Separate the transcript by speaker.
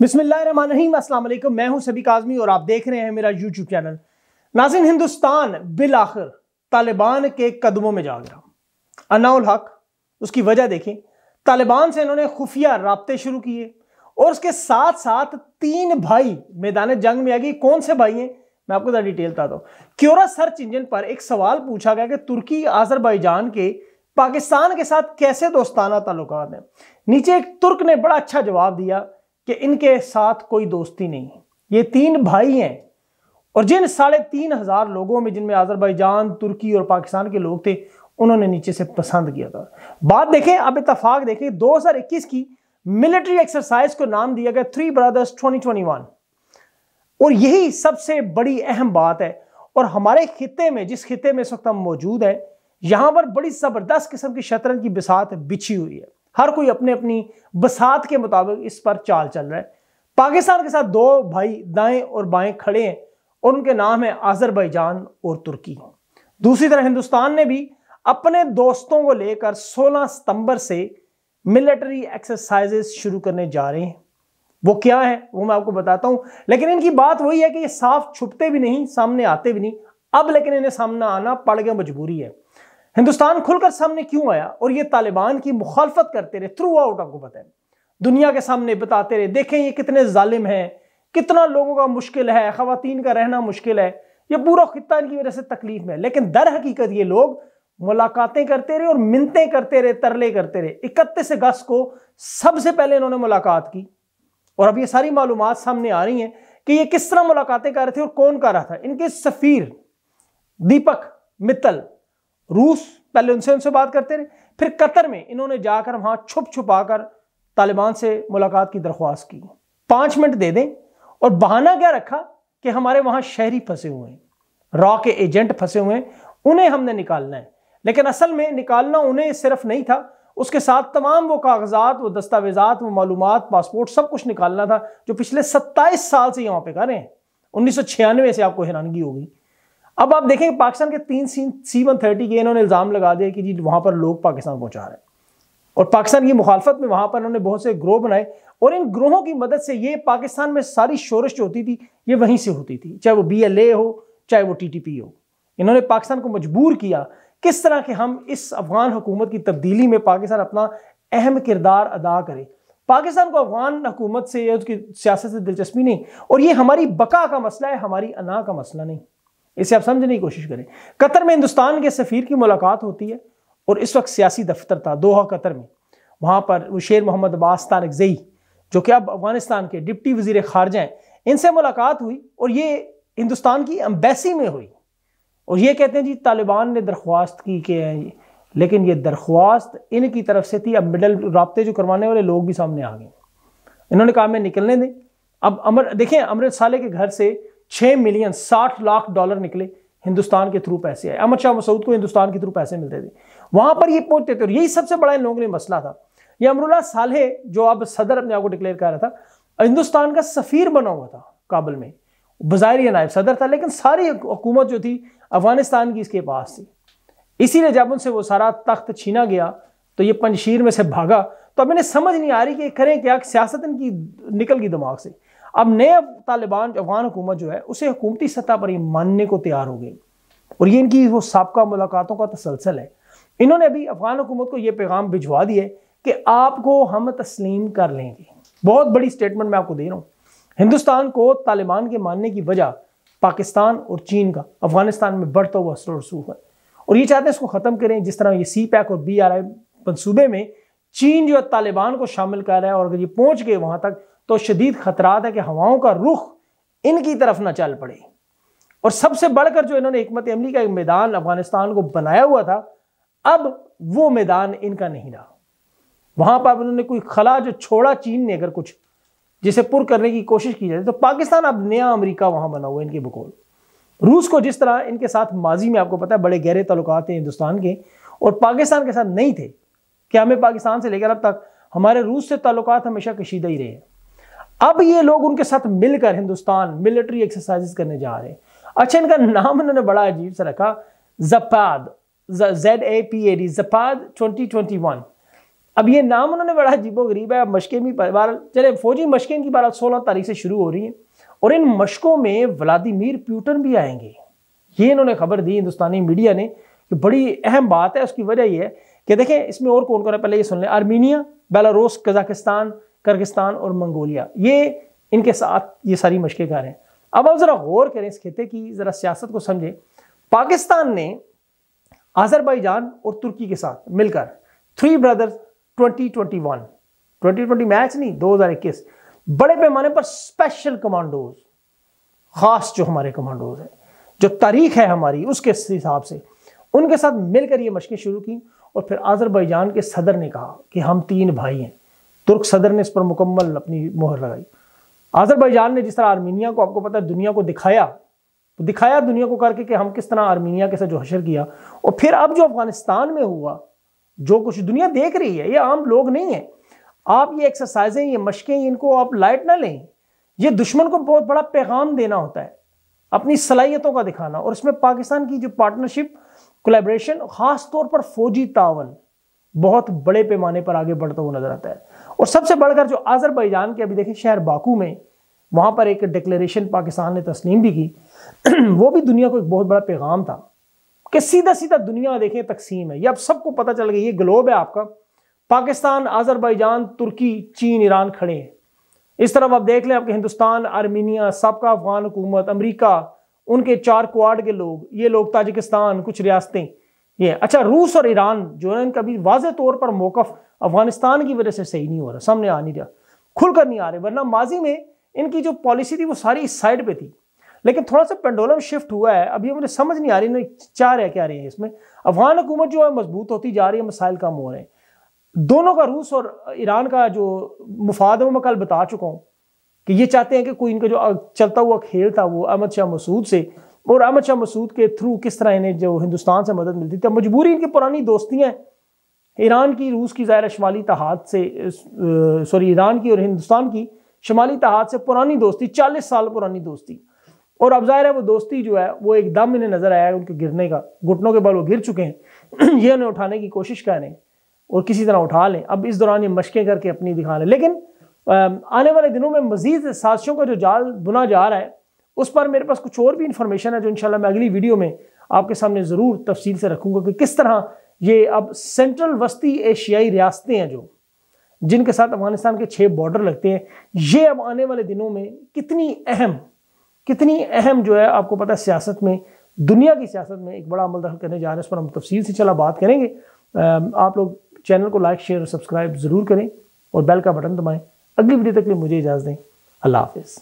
Speaker 1: बिस्मिल्लाम असलम मैं हूं सभी काजमी और आप देख रहे हैं मेरा यूट्यूब चैनल नाजिन हिंदुस्तान बिल आखिर तालिबान के कदमों में जा गया अनाउल हक उसकी वजह देखें तालिबान से इन्होंने खुफिया रबते शुरू किए और उसके साथ साथ तीन भाई मैदान जंग में आ गए कौन से भाई हैं मैं आपको ज़रा डिटेल बता दूँ क्योरा सर्च इंजन पर एक सवाल पूछा गया कि तुर्की आज़रबाईजान के पाकिस्तान के साथ कैसे दोस्ताना ताल्लुक हैं नीचे एक तुर्क ने बड़ा अच्छा जवाब दिया कि इनके साथ कोई दोस्ती नहीं ये तीन भाई हैं और जिन साढ़े तीन हज़ार लोगों में जिनमें आज़रबाईजान तुर्की और पाकिस्तान के लोग थे उन्होंने नीचे से पसंद किया था बात देखें अब इतफाक देखें 2021 की मिलिट्री एक्सरसाइज को नाम दिया गया थ्री ब्रदर्स 2021 और यही सबसे बड़ी अहम बात है और हमारे खत्े में जिस खत्े में इस वक्त हम मौजूद हैं यहां पर बड़ी ज़बरदस्त किस्म की शतरंज की बिसात बिछी हुई है हर कोई अपने अपनी बसात के मुताबिक इस पर चाल चल रहा है पाकिस्तान के साथ दो भाई दाएं और बाएं खड़े हैं और उनके नाम है आजरबैजान और तुर्की दूसरी तरह हिंदुस्तान ने भी अपने दोस्तों को लेकर 16 सितंबर से मिलिट्री एक्सरसाइजेस शुरू करने जा रहे हैं वो क्या है वो मैं आपको बताता हूं लेकिन इनकी बात वही है कि ये साफ छुपते भी नहीं सामने आते भी नहीं अब लेकिन इन्हें सामना आना पड़ गया मजबूरी है हिंदुस्तान खुलकर सामने क्यों आया और ये तालिबान की मुखालफत करते रहे थ्रू आउट आपको पता है दुनिया के सामने बताते रहे देखें ये कितने जालिम हैं कितना लोगों का मुश्किल है खातन का रहना मुश्किल है ये पूरा खिता इनकी वजह से तकलीफ में है लेकिन दर हकीकत ये लोग मुलाकातें करते रहे और मिनतें करते रहे तरले करते रहे इकतीस अगस्त को सबसे पहले इन्होंने मुलाकात की और अब ये सारी मालूम सामने आ रही हैं कि ये किस तरह मुलाकातें कर रहे थे और कौन कर रहा था इनके सफ़ीर दीपक मित्तल रूस पहले उनसे उनसे बात करते रहे फिर कतर में इन्होंने जाकर वहां छुप छुपा कर तालिबान से मुलाकात की दरख्वास्त की पांच मिनट दे दें और बहाना क्या रखा कि हमारे वहां शहरी फंसे हुए हैं रॉ के एजेंट फंसे हुए हैं उन्हें हमने निकालना है लेकिन असल में निकालना उन्हें सिर्फ नहीं था उसके साथ तमाम वो कागजात वो दस्तावेजात वो मालूम पासपोर्ट सब कुछ निकालना था जो पिछले सत्ताईस साल से यहाँ पे कर रहे हैं उन्नीस से आपको हैरानगी होगी अब आप देखेंगे पाकिस्तान के तीन सी वन थर्टी के इन्होंने इल्ज़ाम लगा दिया कि जी वहाँ पर लोग पाकिस्तान पहुँचा रहे हैं और पाकिस्तान की मुखालफत में वहाँ पर उन्होंने बहुत से ग्रोह बनाए और इन ग्रोहों की मदद से ये पाकिस्तान में सारी शोरश जो होती थी ये वहीं से होती थी चाहे वो बी एल ए हो चाहे वो टी टी पी हो इन्होंने पाकिस्तान को मजबूर किया किस तरह के हम इस अफगान हुकूमत की तब्दीली में पाकिस्तान अपना अहम किरदार अदा करें पाकिस्तान को अफगान हुकूमत से या उसकी सियासत से दिलचस्पी नहीं और ये हमारी बका का मसला है हमारी अना का मसला नहीं इसे आप समझने की कोशिश करें कतर में हिंदुस्तान के सफ़ीर की मुलाकात होती है और इस वक्त सियासी दफ्तर था दोहा कतर में वहाँ पर शेर मोहम्मद अब्बास तारकजई जो कि अब अफगानिस्तान के डिप्टी वजीर खारजा हैं इनसे मुलाकात हुई और ये हिंदुस्तान की अम्बेसी में हुई और ये कहते हैं जी तालिबान ने दरख्वास्त की कि लेकिन ये दरख्वास्त इनकी तरफ से थी अब मिडल रबते जो करवाने वाले लोग भी सामने आ गए इन्होंने कहा मैं निकलने दें अब अमर देखें अमृत साले के घर से छः मिलियन साठ लाख डॉलर निकले हिंदुस्तान के थ्रू पैसे आए अहमद शाह मसूद को हिंदुस्तान के थ्रू पैसे मिलते थे वहां पर ये पहुंचते थे और यही सबसे बड़ा इन लोगों ने मसला था ये अमरुल्ला साले जो अब सदर अपने आप को डिक्लेयर कर रहा था हिंदुस्तान का सफ़ीर बना हुआ था काबुल में बाज़ाहिर यह नायब सदर था लेकिन सारी हुकूमत जो थी अफगानिस्तान की इसके पास थी इसीलिए जब उनसे वो सारा तख्त छीना गया तो ये पंजशीर में से भागा तो अब इन्हें समझ नहीं आ रही कि करें क्या सियासत इनकी निकल गई दिमाग से अब नए तालिबान अफगान हुकूमत जो है उसे हुकूमती सतह पर ही मानने को तैयार हो गई और ये इनकी वो सबका मुलाकातों का तसलसल है इन्होंने अभी अफगान हुकूमत को ये पैगाम भिजवा दिया कि आपको हम तस्लीम कर लेंगे बहुत बड़ी स्टेटमेंट मैं आपको दे रहा हूँ हिंदुस्तान को तालिबान के मानने की वजह पाकिस्तान और चीन का अफगानिस्तान में बढ़ता हुआ असर रसूख है और ये चाहते हैं इसको ख़त्म करें जिस तरह ये सी पैक और बी आर आई मनसूबे में चीन जो है तालिबान को शामिल कर रहा है और अगर ये पहुंच गए वहाँ तक तो शदीद खतरात है कि हवाओं का रुख इनकी तरफ ना चल पड़े और सबसे बढ़कर जो इन्होंने हमत अमली का एक मैदान अफगानिस्तान को बनाया हुआ था अब वो मैदान इनका नहीं रहा वहां पर उन्होंने कोई खला जो छोड़ा चीन ने अगर कुछ जिसे पुर करने की कोशिश की जाए तो पाकिस्तान अब नया अमरीका वहां बना हुआ इनके बकौल रूस को जिस तरह इनके साथ माजी में आपको पता है बड़े गहरे तल्लु थे हिंदुस्तान के और पाकिस्तान के साथ नहीं थे क्या हमें पाकिस्तान से लेकर अब तक हमारे रूस से ताल्लुक हमेशा कशीदा ही रहे हैं अब ये लोग उनके साथ मिलकर हिंदुस्तान मिलिट्री एक्सरसाइजेस करने जा रहे हैं अच्छा इनका नाम उन्होंने बड़ा अजीब सा रखा Zapad Z A P A D Zapad twenty twenty one अब ये नाम उन्होंने बड़ा अजीबो गरीब है मशकें भी बारह चले फौजी मशकें की बारह सोलह तारीख से शुरू हो रही है और इन मशकों में व्लादिमीर प्यूटन भी आएंगे ये इन्होंने खबर दी हिंदुस्तानी मीडिया ने कि बड़ी अहम बात है उसकी वजह यह है कि देखें इसमें और कौन कौन है पहले ये सुन लें आर्मीनिया बेलारूस कजाकिस्तान करगिस्तान और मंगोलिया ये इनके साथ ये सारी मशकें गा रहे हैं अब आप ज़रा गौर करें इस खत्े की ज़रा सियासत को समझें पाकिस्तान ने आज़रबाईजान और तुर्की के साथ मिलकर थ्री ब्रदर्स 2021 2020 मैच नहीं 2021 बड़े पैमाने पर स्पेशल कमांडोज खास जो हमारे कमांडोज हैं जो तारीख है हमारी उसके हिसाब से उनके साथ मिलकर ये मशकें शुरू की और फिर आज़रबाईजान के सदर ने कहा कि हम तीन भाई हैं तुर्क सदर ने इस पर मुकम्मल अपनी मोहर लगाई आजरबैजान ने जिस तरह आर्मीनिया को आपको पता है दुनिया को दिखाया तो दिखाया दुनिया को करके कि हम किस तरह आर्मीनिया के साथ जो हशर किया और फिर अब जो अफगानिस्तान में हुआ जो कुछ दुनिया देख रही है ये आम लोग नहीं है आप ये एक्सरसाइजें ये मशकें इनको आप लाइट ना लें ये दुश्मन को बहुत बड़ा पैगाम देना होता है अपनी सलाहियतों का दिखाना और इसमें पाकिस्तान की जो पार्टनरशिप कोलेब्रेशन खास तौर पर फौजी तावन बहुत बड़े पैमाने पर आगे बढ़ता हुआ नजर आता है और सबसे बढ़कर जो आज़रबैजान के अभी देखें शहर बाकू में वहाँ पर एक डिक्लेरेशन पाकिस्तान ने तस्लीम भी की वो भी दुनिया को एक बहुत बड़ा पैगाम था कि सीधा सीधा दुनिया देखें तकसीम है यह अब सबको पता चल गया ये ग्लोब है आपका पाकिस्तान आज़रबैजान तुर्की चीन ईरान खड़े हैं इस तरफ आप देख लें आपके हिंदुस्तान आर्मीनिया सबका अफगान हुकूमत अमरीका उनके चार क्वाड के लोग ये लोग ताजिकिस्तान कुछ रियासतें ये अच्छा रूस और ईरान जो है इनका भी वाज तौर पर मौकफ अफगानिस्तान की वजह से सही नहीं हो रहा सामने आ नहीं रहा खुलकर नहीं आ रहे वरना माजी में इनकी जो पॉलिसी थी वो सारी इस साइड पे थी लेकिन थोड़ा सा पेंडोलम शिफ्ट हुआ है अभी मुझे समझ नहीं आ रही चाह रहे क्या रही है इसमें अफगान हुकूमत जो है मजबूत होती जा रही है मसाइल कम हो रहे हैं दोनों का रूस और ईरान का जो मुफाद है वो मैं कल बता चुका हूँ कि ये चाहते हैं कि कोई इनका जो चलता हुआ खेल था वो अहमद शाह मसूद से और अहमद शाह मसूद के थ्रू किस तरह इन्हें जो हिंदुस्तान से मदद मिलती थी मजबूरी इनकी पुरानी दोस्तियाँ हैं ईरान की रूस की ज़ाहिर शुमाली तहाद से सॉरी ईरान की और हिंदुस्तान की शुमाली तहाद से पुरानी दोस्ती चालीस साल पुरानी दोस्ती और अब ज़ाहिर है वो दोस्ती जो है वो एकदम इन्हें नज़र आया उनके गिरने का घुटनों के बल वो गिर चुके हैं ये उन्हें उठाने की कोशिश करें और किसी तरह उठा लें अब इस दौरान ये मशकें करके अपनी दिखा लें लेकिन आने वाले दिनों में मजीद साजिशों का जो जाल बुना जा रहा है उस पर मेरे पास कुछ और भी इन्फॉर्मेशन है जो इंशाल्लाह मैं अगली वीडियो में आपके सामने ज़रूर तफसील से रखूँगा कि किस तरह ये अब सेंट्रल वस्ती एशियाई रियासतें हैं जो जिनके साथ अफगानिस्तान के छः बॉर्डर लगते हैं ये अब आने वाले दिनों में कितनी अहम कितनी अहम जो है आपको पता है सियासत में दुनिया की सियासत में एक बड़ा अमल दखल करने जा रहे हैं उस पर हम तफसील से चला बात करेंगे आप लोग चैनल को लाइक शेयर और सब्सक्राइब ज़रूर करें और बेल का बटन दबाएँ अगली वीडियो तक के लिए मुझे इजाज़त दें अल्लाह हाफिज़